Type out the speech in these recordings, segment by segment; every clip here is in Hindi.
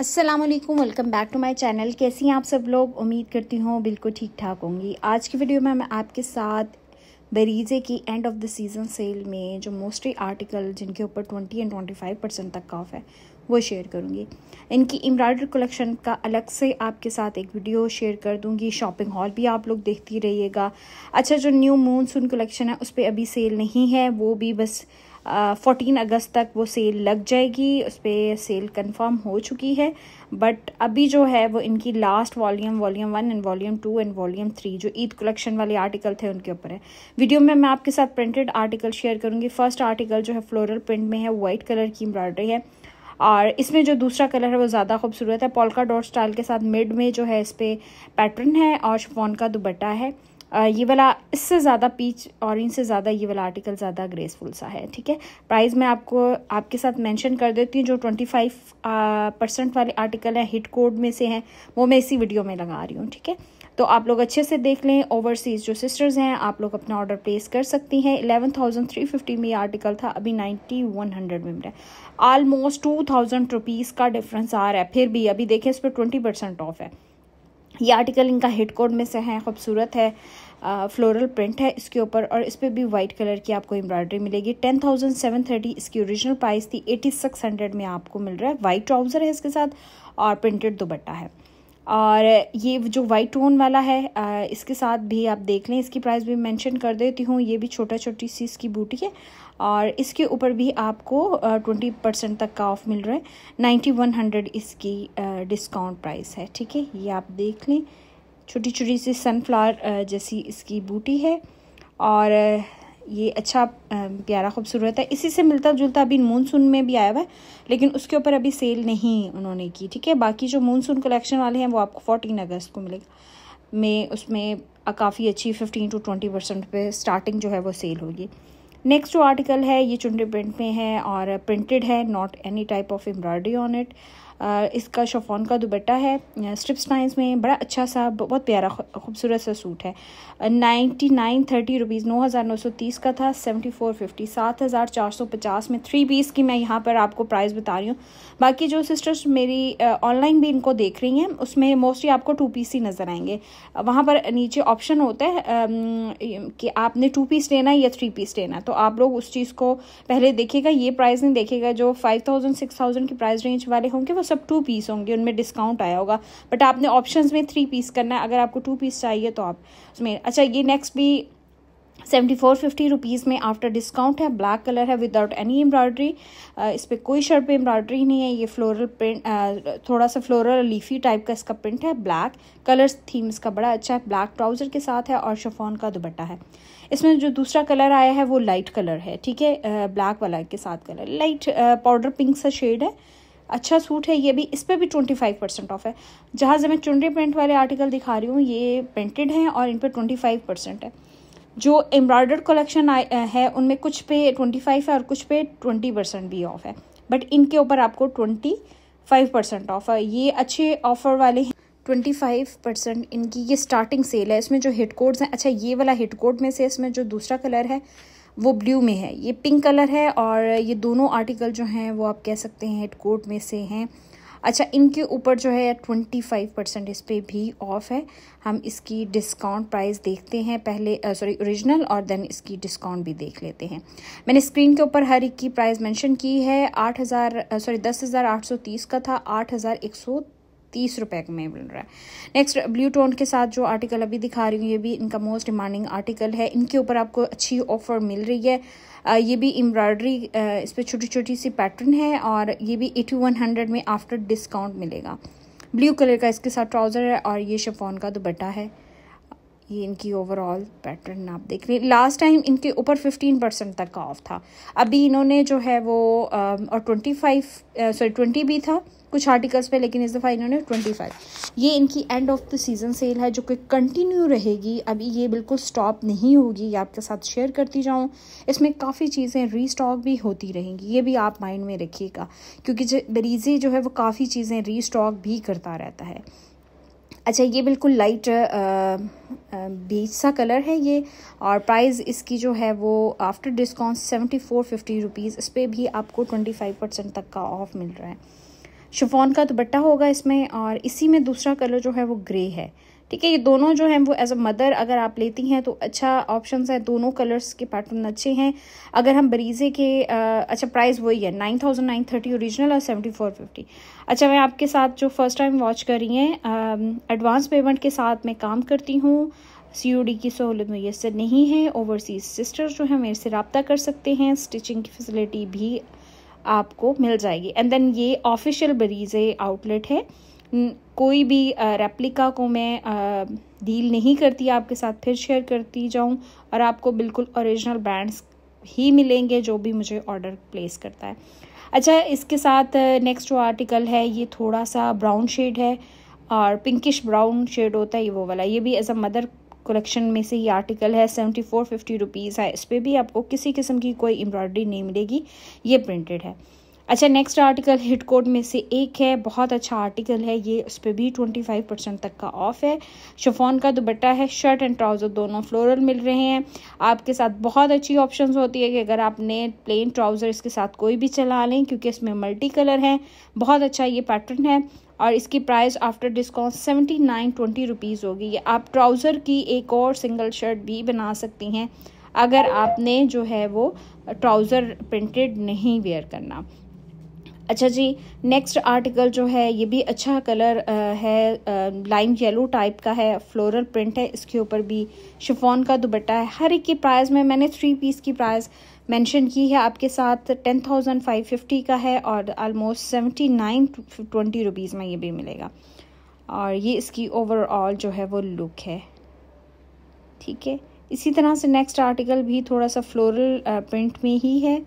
Aslam welcome back to my channel कैसी हैं आप सब लोग उम्मीद करती हूँ बिल्कुल ठीक ठाक होंगी आज की वीडियो में मैं आपके साथ बरीजे की end of the season sale में जो मोस्टली आर्टिकल जिनके ऊपर 20 एंड 25 परसेंट तक का ऑफ है वो शेयर करूँगी इनकी एम्ब्रॉयडरी कलेक्शन का अलग से आपके साथ एक वीडियो शेयर कर दूँगी शॉपिंग हॉल भी आप लोग देखती रहिएगा अच्छा जो न्यू मूनसून कलेक्शन है उस पर अभी सेल नहीं है वो भी बस फोर्टीन अगस्त तक वो सेल लग जाएगी उस पर सेल कंफर्म हो चुकी है बट अभी जो है वो इनकी last volume volume one and volume two and volume three जो ईद कलेक्शन वाले आर्टिकल थे उनके ऊपर है वीडियो में मैं आपके साथ प्रिंटेड आर्टिकल शेयर करूँगी फर्स्ट आर्टिकल जो है फ्लोरल प्रिंट में है वाइट कलर की एम्ब्रॉयडरी है और इसमें जो दूसरा कलर है वो ज़्यादा खूबसूरत है पोलका डॉट स्टाइल के साथ मिड में जो है इस पर पैटर्न है और शिफोन का दुबट्टा है ये वाला इससे ज़्यादा पीच ऑरेंज से ज़्यादा ये वाला आर्टिकल ज़्यादा ग्रेसफुल सा है ठीक है प्राइस मैं आपको आपके साथ मेंशन कर देती हूँ जो ट्वेंटी फाइव परसेंट वाले आर्टिकल हैं हिट कोड में से हैं वो मैं इसी वीडियो में लगा रही हूँ ठीक है तो आप लोग अच्छे से देख लें ओवरसीज़ जो सिस्टर्स हैं आप लोग अपना ऑर्डर प्लेस कर सकती हैं एलेवन थाउजेंड थ्री फिफ्टी में ये आर्टिकल था अभी नाइन्टी वन हंड्रेड में मिला आलमोस्ट टू थाउजेंड रुपीज़ का डिफरेंस आ रहा है फिर भी अभी देखें इस पर ट्वेंटी परसेंट ऑफ है ये आर्टिकल इनका हिट कोड में से है खूबसूरत है फ्लोरल प्रिंट है इसके ऊपर और इस पर भी वाइट कलर की आपको एम्ब्रॉयडरी मिलेगी टेन थाउजेंड सेवन थर्टी इसकी ओरिजिनल प्राइस थी एटी सिक्स हंड्रेड में आपको मिल रहा है वाइट ट्राउज़र है इसके साथ और प्रिंटेड दुपट्टा है और ये जो वाइट टोन वाला है इसके साथ भी आप देख लें इसकी प्राइस भी मैंशन कर देती हूँ ये भी छोटा छोटी सी इसकी बूटी है और इसके ऊपर भी आपको ट्वेंटी परसेंट तक का ऑफ़ मिल रहा है नाइन्टी वन हंड्रेड इसकी डिस्काउंट प्राइस है ठीक है ये आप देख लें छोटी छोटी सी सनफ्लावर जैसी इसकी बूटी है और ये अच्छा प्यारा खूबसूरत है इसी से मिलता जुलता अभी मूनसून में भी आया हुआ है लेकिन उसके ऊपर अभी सेल नहीं उन्होंने की ठीक है बाकी जो मूनसून कलेक्शन वाले हैं वो आपको फोर्टीन अगस्त को मिलेगा में उसमें काफ़ी अच्छी फिफ्टीन टू ट्वेंटी परसेंट पे स्टार्टिंग जो है वो सेल होगी नेक्स्ट जो आर्टिकल है ये चुनरी प्रिंट में है और प्रिंटेड है not any type of embroidery on it इसका शफोन का दुबट्टा है स्ट्रिप स्टाइन्स में बड़ा अच्छा सा बहुत प्यारा खूबसूरत सा सूट है नाइन्टी नाइन थर्टी रुपीज़ नौ हज़ार नौ सौ तीस का था सेवेंटी फोर फिफ्टी सात हज़ार चार सौ पचास में थ्री पीस की मैं यहाँ पर आपको प्राइस बता रही हूँ बाकी जो सिस्टर्स मेरी ऑनलाइन भी इनको देख रही हैं उसमें मोस्टली आपको टू पीस ही नज़र आएंगे वहाँ पर नीचे ऑप्शन होता है कि आपने टू पीस लेना है या थ्री पीस लेना तो आप लोग उस चीज़ को पहले देखेगा ये प्राइस नहीं देखेगा जो फाइव थाउजेंड सिक्स थाउजेंड की प्राइस रेंज वाले होंगे वो सब टू पीस होंगे उनमें डिस्काउंट आया होगा बट आपने ऑप्शंस में थ्री पीस करना है अगर आपको टू पीस चाहिए तो आप उसमें अच्छा ये नेक्स्ट भी सेवेंटी फोर फिफ्टी रुपीज़ में आफ्टर डिस्काउंट है ब्लैक कलर है विदाउट एनी एम्ब्रॉयडरी इस पर कोई शर्ट पे एम्ब्रॉयडरी नहीं है ये फ्लोरल प्रिंट थोड़ा सा फ्लोरल लीफी टाइप का इसका प्रिंट है ब्लैक कलर थीम इसका बड़ा अच्छा है ब्लैक ट्राउज़र के साथ है और शफोन का दुपट्टा है इसमें जो दूसरा कलर आया है वो लाइट कलर है ठीक है ब्लैक वाला के साथ कलर लाइट पाउडर पिंक सा शेड है अच्छा सूट है ये भी इस पर भी ट्वेंटी फाइव परसेंट ऑफ है जहाँ से मैं चुनरी प्रिंट वाले आर्टिकल दिखा रही हूँ ये प्रिंटेड हैं और इन पर ट्वेंटी फाइव परसेंट है जो एम्ब्रॉयडर्ड कलेक्शन है उनमें कुछ पे ट्वेंटी फाइव है और कुछ पे ट्वेंटी परसेंट भी ऑफ है बट इनके ऊपर आपको ट्वेंटी फाइव परसेंट ऑफ है ये अच्छे ऑफर वाले हैं ट्वेंटी फाइव परसेंट इनकी ये स्टार्टिंग सेल है इसमें जो हिट कोड्स हैं अच्छा ये वाला हिट कोड में से इसमें जो दूसरा कलर है वो ब्लू में है ये पिंक कलर है और ये दोनों आर्टिकल जो हैं वो आप कह सकते हैं हेड कोट में से हैं अच्छा इनके ऊपर जो है ट्वेंटी फाइव परसेंट इस पर भी ऑफ है हम इसकी डिस्काउंट प्राइस देखते हैं पहले सॉरी ओरिजिनल और देन इसकी डिस्काउंट भी देख लेते हैं मैंने स्क्रीन के ऊपर हर एक की प्राइस मेंशन की है आठ हज़ार सॉरी दस हज़ार आठ सौ तीस का था आठ हज़ार एक सौ तीस रुपए में मिल रहा है नेक्स्ट ब्लू टोन के साथ जो आर्टिकल अभी दिखा रही हूँ ये भी इनका मोस्ट डिमांडिंग आर्टिकल है इनके ऊपर आपको अच्छी ऑफर मिल रही है ये भी एम्ब्रॉयडरी इस पर छोटी छोटी सी पैटर्न है और ये भी एटी वन हंड्रेड में आफ्टर डिस्काउंट मिलेगा ब्लू कलर का इसके साथ ट्राउज़र है और ये शफोन का दुपट्टा है ये इनकी ओवरऑल पैटर्न आप देख रहे हैं लास्ट टाइम इनके ऊपर फिफ्टीन परसेंट तक का ऑफ था अभी इन्होंने जो है वो um, और ट्वेंटी फाइव सॉरी ट्वेंटी भी था कुछ आर्टिकल्स पे लेकिन इस दफ़ा इन्होंने ट्वेंटी फाइव ये इनकी end of the season sale है जो कि कंटिन्यू रहेगी अभी ये बिल्कुल स्टॉप नहीं होगी ये आपके साथ शेयर करती जाऊँ इसमें काफ़ी चीज़ें रीस्टॉक भी होती रहेंगी ये भी आप माइंड में रखिएगा क्योंकि बरीज़ी जो है वो काफ़ी चीज़ें रीस्टॉक भी करता रहता है अच्छा ये बिल्कुल लाइट बीच सा कलर है ये और प्राइस इसकी जो है वो after discount seventy four fifty rupees इस पर भी आपको ट्वेंटी फाइव परसेंट तक का ऑफ मिल रहा है शिफोन का दुपट्टा होगा इसमें और इसी में दूसरा कलर जो है वो ग्रे है ठीक है ये दोनों जो हैं वो एज अ मदर अगर आप लेती हैं तो अच्छा ऑप्शन है दोनों कलर्स के पैटर्न अच्छे हैं अगर हम बरीजे के आ, अच्छा प्राइस वही है nine thousand nine thirty original और सेवेंटी फोर फिफ्टी अच्छा मैं आपके साथ जो फर्स्ट टाइम वॉच कर रही हैं एडवांस पेमेंट के साथ मैं काम करती हूँ डी की सहूलत मैसर नहीं है ओवरसीज सिस्टर्स जो हैं मेरे से रबता कर सकते हैं स्टिचिंग की फैसिलिटी भी आपको मिल जाएगी एंड देन ये ऑफिशियल बरीज़े आउटलेट है कोई भी रेप्लिका को मैं डील नहीं करती आपके साथ फिर शेयर करती जाऊँ और आपको बिल्कुल ओरिजिनल ब्रांड्स ही मिलेंगे जो भी मुझे ऑर्डर प्लेस करता है अच्छा इसके साथ नेक्स्ट जो आर्टिकल है ये थोड़ा सा ब्राउन शेड है और पिंकिश ब्राउन शेड होता है ये वो वाला ये भी एज अ मदर कलेक्शन में से ये आर्टिकल है सेवेंटी फोर फिफ्टी रुपीज़ है इस पर भी आपको किसी किस्म की कोई एम्ब्रॉयडरी नहीं मिलेगी ये प्रिंटेड है अच्छा नेक्स्ट आर्टिकल हिट कोड में से एक है बहुत अच्छा आर्टिकल है ये उस पर भी ट्वेंटी फाइव परसेंट तक का ऑफ है शफोन का दुपट्टा है शर्ट एंड ट्राउज़र दोनों फ्लोरल मिल रहे हैं आपके साथ बहुत अच्छी ऑप्शन होती है कि अगर आपने प्लेन ट्राउज़र इसके साथ कोई भी चला लें क्योंकि इसमें मल्टी कलर है बहुत अच्छा ये पैटर्न है और इसकी price after discount seventy nine twenty rupees होगी ये आप ट्राउज़र की एक और सिंगल शर्ट भी बना सकती हैं अगर आपने जो है वो ट्राउज़र प्रिंटेड नहीं वेयर करना अच्छा जी नेक्स्ट आर्टिकल जो है ये भी अच्छा कलर आ, है लाइम येलो टाइप का है फ्लोरल प्रिंट है इसके ऊपर भी शिफोन का दुबट्टा है हर एक की प्राइस में मैंने थ्री पीस की प्राइस मेंशन की है आपके साथ टेन थाउजेंड फाइव फिफ्टी का है और almost seventy nine twenty rupees में ये भी मिलेगा और ये इसकी ओवरऑल जो है वो लुक है ठीक है इसी तरह से नेक्स्ट आर्टिकल भी थोड़ा सा फ्लोरल प्रिंट में ही है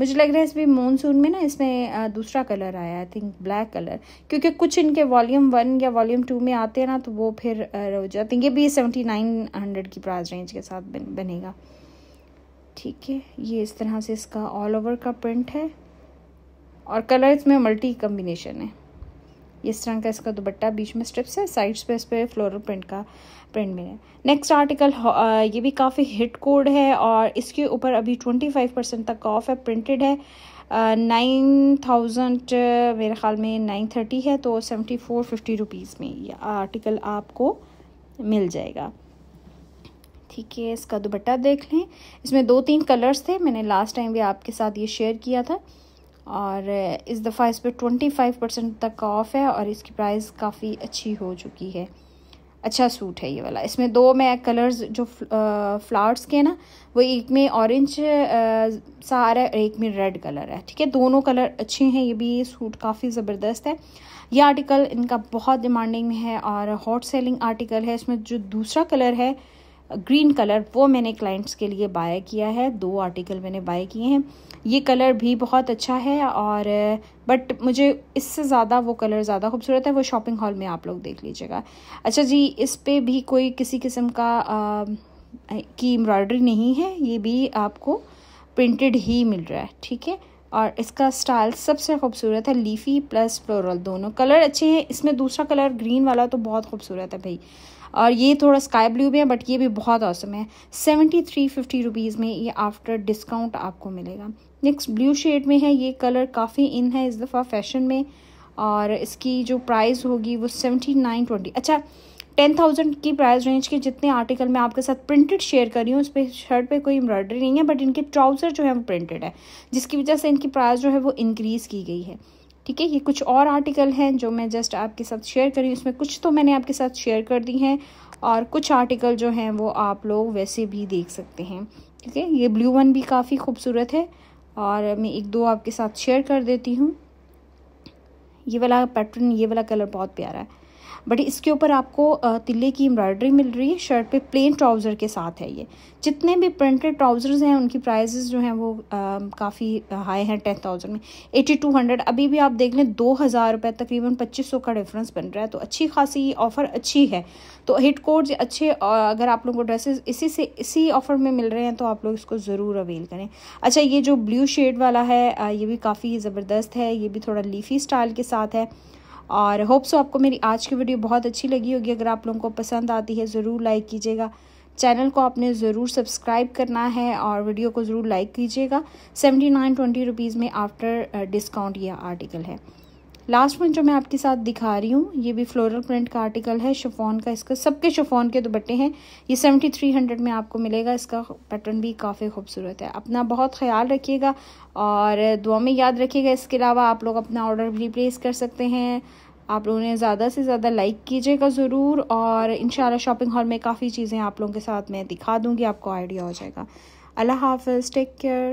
मुझे लग रहा है इसमें मानसून में ना इसमें दूसरा कलर आया आई थिंक ब्लैक कलर क्योंकि कुछ इनके वॉल्यूम वन या वॉल्यूम टू में आते हैं ना तो वो फिर हो जाते हैं ये भी सेवेंटी नाइन हंड्रेड की प्राइस रेंज के साथ बन, बनेगा ठीक है ये इस तरह से इसका ऑल ओवर का प्रिंट है और कलर इसमें मल्टी कम्बिनेशन है इस तरह का इसका दुपट्टा बीच में स्ट्रिप्स है साइड्स पे इस पर फ्लोरल प्रिंट का प्रिंट मिले नेक्स्ट आर्टिकल ये भी काफ़ी हिट कोड है और इसके ऊपर अभी ट्वेंटी फाइव परसेंट तक ऑफ है प्रिंटेड है नाइन uh, थाउजेंड uh, मेरे ख्याल में नाइन थर्टी है तो सेवेंटी फोर फिफ्टी रुपीज़ में ये आर्टिकल आपको मिल जाएगा ठीक है इसका दुपट्टा देख लें इसमें दो तीन कलर्स थे मैंने लास्ट टाइम भी आपके साथ ये शेयर किया था और इस दफ़ा इस पर ट्वेंटी फाइव परसेंट तक का ऑफ़ है और इसकी प्राइस काफ़ी अच्छी हो चुकी है अच्छा सूट है ये वाला इसमें दो मैं कलर्स जो फ्लावर्स के हैं ना वो एक में ऑरेंज सा आ रहा है और एक में रेड कलर है ठीक है दोनों कलर अच्छे हैं ये भी ये सूट काफ़ी ज़बरदस्त है ये आर्टिकल इनका बहुत डिमांडिंग है और हॉट सेलिंग आर्टिकल है इसमें जो दूसरा कलर है ग्रीन कलर वो मैंने क्लाइंट्स के लिए बाय किया है दो आर्टिकल मैंने बाय किए हैं ये कलर भी बहुत अच्छा है और बट मुझे इससे ज़्यादा वो कलर ज़्यादा खूबसूरत है वो शॉपिंग हॉल में आप लोग देख लीजिएगा अच्छा जी इस पर भी कोई किसी किस्म का आ, की एम्ब्रॉयडरी नहीं है ये भी आपको प्रिंटेड ही मिल रहा है ठीक है और इसका स्टाइल सबसे खूबसूरत है लीफी प्लस फ्लोरल दोनों कलर अच्छे हैं इसमें दूसरा कलर ग्रीन वाला तो बहुत खूबसूरत है भाई और ये थोड़ा स्काई ब्लू भी है बट ये भी बहुत औसम है सेवेंटी थ्री फिफ्टी रुपीज़ में ये आफ्टर डिस्काउंट आपको मिलेगा नेक्स्ट ब्लू शेड में है ये कलर काफ़ी इन है इस दफ़ा फैशन में और इसकी जो प्राइस होगी वो सेवेंटी नाइन ट्वेंटी अच्छा टेन थाउजेंड की प्राइस रेंज के जितने आर्टिकल मैं आपके साथ प्रिंटेड शेयर कर रही हूँ उस पर शर्ट पे कोई एम्ब्रॉयडरी नहीं है बट इनके ट्राउज़र जो है वो प्रिंटेड है जिसकी वजह से इनकी प्राइस जो है वो इनक्रीज़ की गई है ठीक है ये कुछ और आर्टिकल हैं जो मैं जस्ट आपके साथ शेयर करी इसमें कुछ तो मैंने आपके साथ शेयर कर दी हैं और कुछ आर्टिकल जो हैं वो आप लोग वैसे भी देख सकते हैं ठीक है ये ब्लू वन भी काफ़ी खूबसूरत है और मैं एक दो आपके साथ शेयर कर देती हूँ ये वाला पैटर्न ये वाला कलर बहुत प्यारा है बट इसके ऊपर आपको तिल्ले की एम्ब्रॉयडरी मिल रही है शर्ट पे प्लेन ट्राउज़र के साथ है ये जितने भी प्रिंटेड ट्राउज़र्स हैं उनकी प्राइजेज़ जो हैं वो काफ़ी हाई हैं टेन थाउजेंड में एटी टू हंड्रेड अभी भी आप देख लें दो हज़ार रुपये तकरीबन पच्चीस सौ का डिफरेंस बन रहा है तो अच्छी खासी ऑफ़र अच्छी है तो हिट कोड अच्छे अगर आप लोगों को ड्रेसेज इसी से इसी ऑफ़र में मिल रहे हैं तो आप लोग इसको ज़रूर अवेल करें अच्छा ये जो ब्लू शेड वाला है ये भी काफ़ी ज़बरदस्त है ये भी थोड़ा लीफी स्टाइल के साथ है और होप सो आपको मेरी आज की वीडियो बहुत अच्छी लगी होगी अगर आप लोगों को पसंद आती है ज़रूर लाइक कीजिएगा चैनल को आपने ज़रूर सब्सक्राइब करना है और वीडियो को ज़रूर लाइक कीजिएगा सेवेंटी नाइन ट्वेंटी रुपीज़ में आफ्टर डिस्काउंट यह आर्टिकल है लास्ट वन जो मैं आपके साथ दिखा रही हूँ ये भी फ्लोरल प्रिंट का आर्टिकल है शफोन का इसका सबके शफोन के दुपट्टे हैं ये सेवेंटी थ्री हंड्रेड में आपको मिलेगा इसका पैटर्न भी काफ़ी खूबसूरत है अपना बहुत ख्याल रखिएगा और दुआ में याद रखिएगा इसके अलावा आप लोग अपना ऑर्डर भी प्लेस कर सकते हैं आप लोगों ने ज़्यादा से ज़्यादा लाइक कीजिएगा ज़रूर और इन शॉपिंग हॉल में काफ़ी चीज़ें आप लोगों के साथ मैं दिखा दूँगी आपको आइडिया हो जाएगा अल्लाह हाफ टेक केयर